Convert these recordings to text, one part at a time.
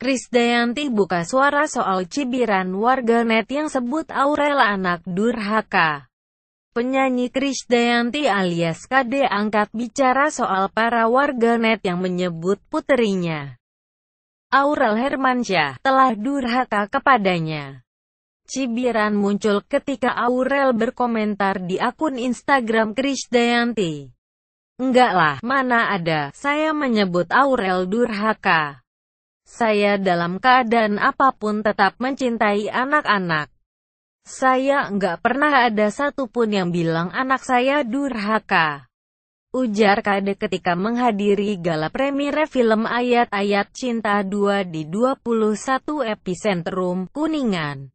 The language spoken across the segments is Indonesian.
Krisdayanti buka suara soal cibiran warganet yang sebut Aurel anak durhaka. Penyanyi Krisdayanti alias KD angkat bicara soal para warganet yang menyebut puterinya. Aurel Hermansyah telah durhaka kepadanya. Cibiran muncul ketika Aurel berkomentar di akun Instagram Krisdayanti. Enggak Enggaklah, mana ada, saya menyebut Aurel durhaka. Saya dalam keadaan apapun tetap mencintai anak-anak. Saya nggak pernah ada satupun yang bilang anak saya durhaka. Ujar Kade ketika menghadiri gala Premier film Ayat-Ayat Cinta 2 di 21 Episentrum Kuningan.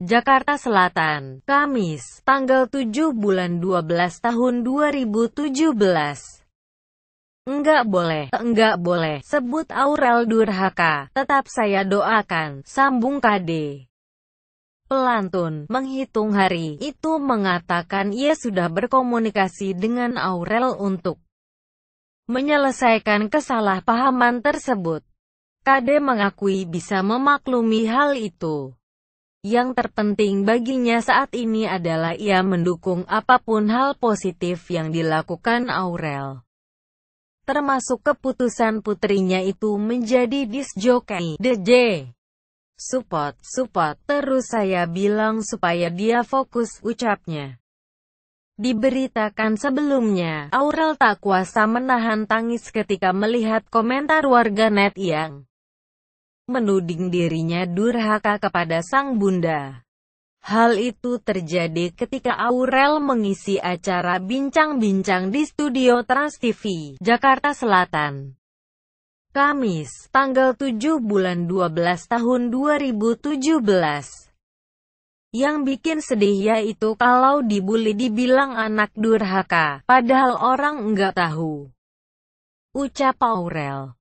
Jakarta Selatan, Kamis, tanggal 7 bulan 12 tahun 2017. Enggak boleh, enggak boleh, sebut Aurel durhaka, tetap saya doakan, sambung KD. Pelantun, menghitung hari, itu mengatakan ia sudah berkomunikasi dengan Aurel untuk menyelesaikan kesalahpahaman tersebut. KD mengakui bisa memaklumi hal itu. Yang terpenting baginya saat ini adalah ia mendukung apapun hal positif yang dilakukan Aurel termasuk keputusan putrinya itu menjadi disjokai. DJ. Support, support, terus saya bilang supaya dia fokus, ucapnya. Diberitakan sebelumnya, Aurel tak kuasa menahan tangis ketika melihat komentar warganet yang menuding dirinya durhaka kepada sang bunda. Hal itu terjadi ketika Aurel mengisi acara bincang-bincang di studio Trans TV, Jakarta Selatan. Kamis, tanggal 7 bulan 12 tahun 2017. Yang bikin sedih yaitu kalau dibully dibilang anak durhaka, padahal orang nggak tahu. Ucap Aurel.